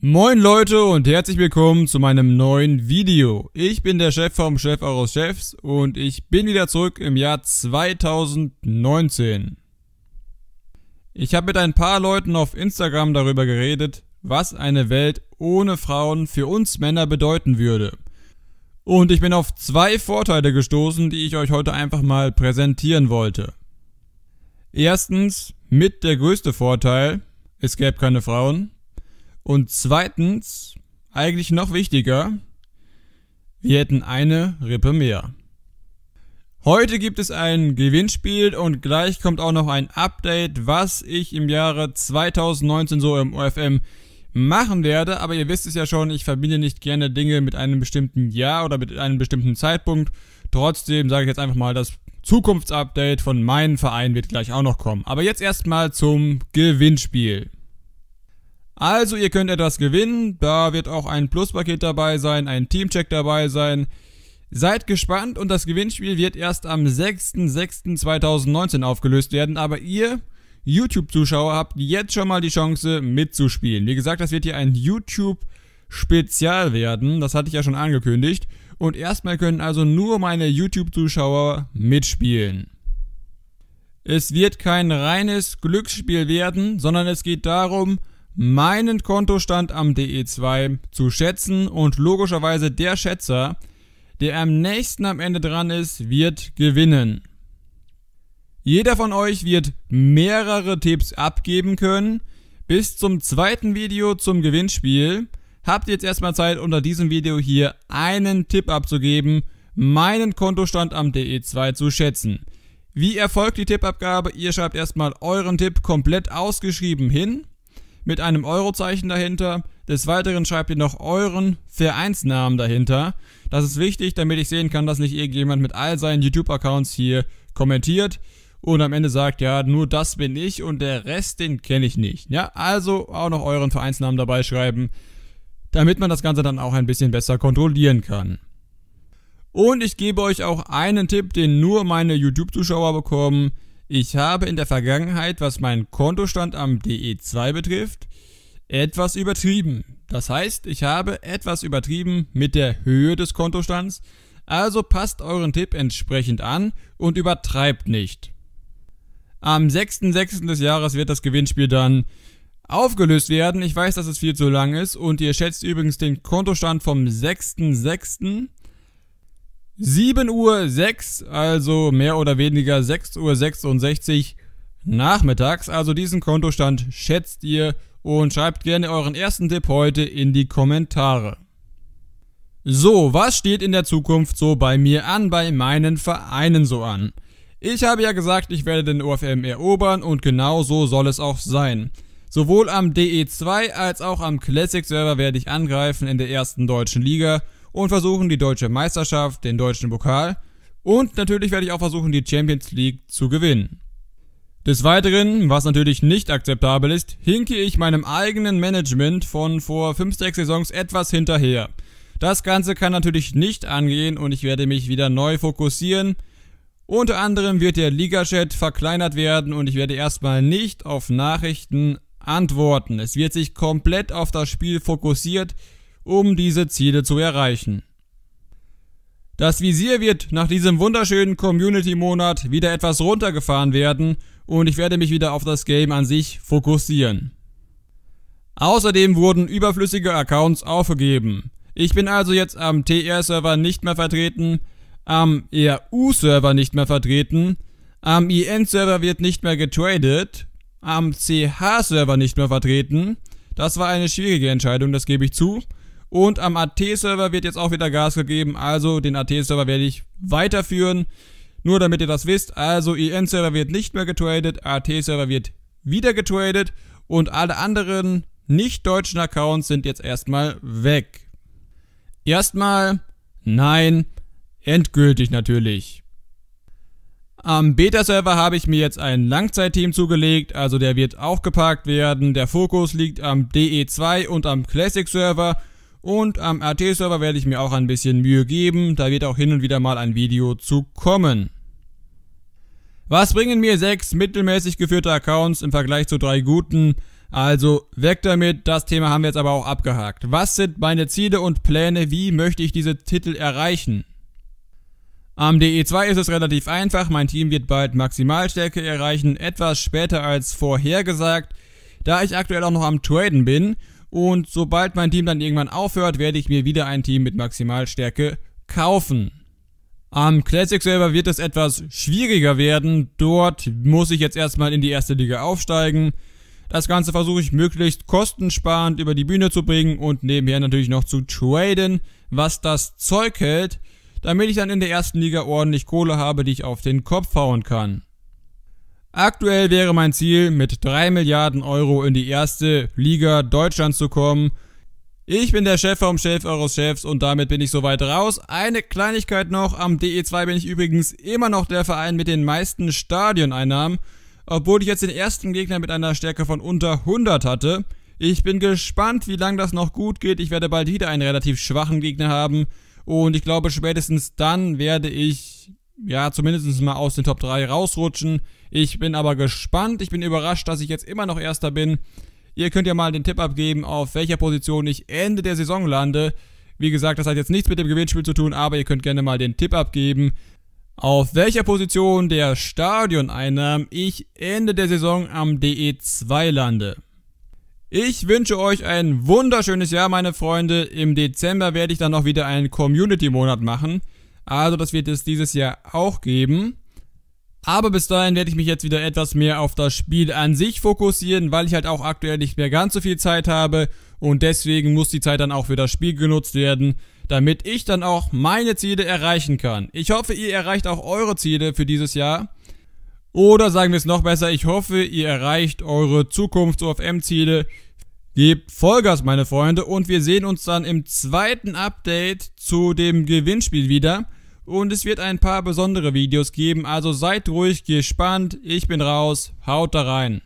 Moin Leute und herzlich willkommen zu meinem neuen Video. Ich bin der Chef vom Chef eures Chefs und ich bin wieder zurück im Jahr 2019. Ich habe mit ein paar Leuten auf Instagram darüber geredet, was eine Welt ohne Frauen für uns Männer bedeuten würde. Und ich bin auf zwei Vorteile gestoßen, die ich euch heute einfach mal präsentieren wollte. Erstens, mit der größte Vorteil, es gäbe keine Frauen. Und zweitens, eigentlich noch wichtiger, wir hätten eine Rippe mehr. Heute gibt es ein Gewinnspiel und gleich kommt auch noch ein Update, was ich im Jahre 2019 so im OFM machen werde. Aber ihr wisst es ja schon, ich verbinde nicht gerne Dinge mit einem bestimmten Jahr oder mit einem bestimmten Zeitpunkt. Trotzdem sage ich jetzt einfach mal, das Zukunftsupdate von meinem Verein wird gleich auch noch kommen. Aber jetzt erstmal zum Gewinnspiel. Also ihr könnt etwas gewinnen, da wird auch ein Pluspaket dabei sein, ein Teamcheck dabei sein. Seid gespannt und das Gewinnspiel wird erst am 6.06.2019 aufgelöst werden, aber ihr YouTube-Zuschauer habt jetzt schon mal die Chance mitzuspielen. Wie gesagt, das wird hier ein YouTube-Spezial werden, das hatte ich ja schon angekündigt. Und erstmal können also nur meine YouTube-Zuschauer mitspielen. Es wird kein reines Glücksspiel werden, sondern es geht darum, meinen Kontostand am DE2 zu schätzen und logischerweise der Schätzer, der am nächsten am Ende dran ist, wird gewinnen. Jeder von euch wird mehrere Tipps abgeben können. Bis zum zweiten Video zum Gewinnspiel habt ihr jetzt erstmal Zeit, unter diesem Video hier einen Tipp abzugeben, meinen Kontostand am DE2 zu schätzen. Wie erfolgt die Tippabgabe? Ihr schreibt erstmal euren Tipp komplett ausgeschrieben hin mit einem Eurozeichen dahinter. Des Weiteren schreibt ihr noch euren Vereinsnamen dahinter. Das ist wichtig, damit ich sehen kann, dass nicht irgendjemand mit all seinen YouTube-Accounts hier kommentiert und am Ende sagt, ja, nur das bin ich und der Rest, den kenne ich nicht. Ja, also auch noch euren Vereinsnamen dabei schreiben, damit man das Ganze dann auch ein bisschen besser kontrollieren kann. Und ich gebe euch auch einen Tipp, den nur meine YouTube-Zuschauer bekommen. Ich habe in der Vergangenheit, was meinen Kontostand am DE2 betrifft, etwas übertrieben. Das heißt, ich habe etwas übertrieben mit der Höhe des Kontostands, also passt euren Tipp entsprechend an und übertreibt nicht. Am 6.6. des Jahres wird das Gewinnspiel dann aufgelöst werden. Ich weiß, dass es viel zu lang ist und ihr schätzt übrigens den Kontostand vom 6.6. 7 Uhr 6, also mehr oder weniger 6 Uhr 66 nachmittags. Also diesen Kontostand schätzt ihr und schreibt gerne euren ersten Tipp heute in die Kommentare. So, was steht in der Zukunft so bei mir an, bei meinen Vereinen so an? Ich habe ja gesagt, ich werde den OFM erobern und genau so soll es auch sein. Sowohl am DE2 als auch am Classic Server werde ich angreifen in der ersten deutschen Liga und versuchen die deutsche Meisterschaft, den deutschen Pokal und natürlich werde ich auch versuchen, die Champions League zu gewinnen. Des Weiteren, was natürlich nicht akzeptabel ist, hinke ich meinem eigenen Management von vor 5, 6 Saisons etwas hinterher. Das Ganze kann natürlich nicht angehen und ich werde mich wieder neu fokussieren. Unter anderem wird der Liga-Chat verkleinert werden und ich werde erstmal nicht auf Nachrichten antworten. Es wird sich komplett auf das Spiel fokussiert um diese Ziele zu erreichen. Das Visier wird nach diesem wunderschönen Community-Monat wieder etwas runtergefahren werden und ich werde mich wieder auf das Game an sich fokussieren. Außerdem wurden überflüssige Accounts aufgegeben. Ich bin also jetzt am TR-Server nicht mehr vertreten, am e ru server nicht mehr vertreten, am IN-Server wird nicht mehr getradet, am CH-Server nicht mehr vertreten. Das war eine schwierige Entscheidung, das gebe ich zu. Und am AT-Server wird jetzt auch wieder Gas gegeben, also den AT-Server werde ich weiterführen. Nur damit ihr das wisst, also in e server wird nicht mehr getradet, AT-Server wird wieder getradet und alle anderen nicht deutschen Accounts sind jetzt erstmal weg. Erstmal nein, endgültig natürlich. Am Beta-Server habe ich mir jetzt ein Langzeitteam zugelegt, also der wird auch geparkt werden. Der Fokus liegt am DE2 und am Classic-Server und am RT-Server werde ich mir auch ein bisschen Mühe geben, da wird auch hin und wieder mal ein Video zu kommen. Was bringen mir sechs mittelmäßig geführte Accounts im Vergleich zu drei guten? Also weg damit, das Thema haben wir jetzt aber auch abgehakt. Was sind meine Ziele und Pläne, wie möchte ich diese Titel erreichen? Am DE2 ist es relativ einfach, mein Team wird bald Maximalstärke erreichen, etwas später als vorhergesagt, da ich aktuell auch noch am Traden bin und sobald mein Team dann irgendwann aufhört, werde ich mir wieder ein Team mit Maximalstärke kaufen. Am Classic selber wird es etwas schwieriger werden. Dort muss ich jetzt erstmal in die erste Liga aufsteigen. Das Ganze versuche ich möglichst kostensparend über die Bühne zu bringen und nebenher natürlich noch zu traden, was das Zeug hält, damit ich dann in der ersten Liga ordentlich Kohle habe, die ich auf den Kopf hauen kann. Aktuell wäre mein Ziel, mit 3 Milliarden Euro in die erste Liga Deutschlands zu kommen. Ich bin der Chef vom Chef eures Chefs und damit bin ich soweit raus. Eine Kleinigkeit noch, am DE2 bin ich übrigens immer noch der Verein mit den meisten Stadioneinnahmen, obwohl ich jetzt den ersten Gegner mit einer Stärke von unter 100 hatte. Ich bin gespannt, wie lange das noch gut geht. Ich werde bald wieder einen relativ schwachen Gegner haben und ich glaube spätestens dann werde ich ja, zumindest mal aus den Top 3 rausrutschen. Ich bin aber gespannt. Ich bin überrascht, dass ich jetzt immer noch Erster bin. Ihr könnt ja mal den Tipp abgeben, auf welcher Position ich Ende der Saison lande. Wie gesagt, das hat jetzt nichts mit dem Gewinnspiel zu tun, aber ihr könnt gerne mal den Tipp abgeben, auf welcher Position der Stadioneinnahmen ich Ende der Saison am DE2 lande. Ich wünsche euch ein wunderschönes Jahr, meine Freunde. Im Dezember werde ich dann noch wieder einen Community-Monat machen. Also das wird es dieses Jahr auch geben. Aber bis dahin werde ich mich jetzt wieder etwas mehr auf das Spiel an sich fokussieren, weil ich halt auch aktuell nicht mehr ganz so viel Zeit habe und deswegen muss die Zeit dann auch für das Spiel genutzt werden, damit ich dann auch meine Ziele erreichen kann. Ich hoffe, ihr erreicht auch eure Ziele für dieses Jahr. Oder sagen wir es noch besser, ich hoffe, ihr erreicht eure Zukunfts-OFM-Ziele. Gebt Vollgas, meine Freunde, und wir sehen uns dann im zweiten Update zu dem Gewinnspiel wieder. Und es wird ein paar besondere Videos geben, also seid ruhig gespannt. Ich bin raus, haut da rein.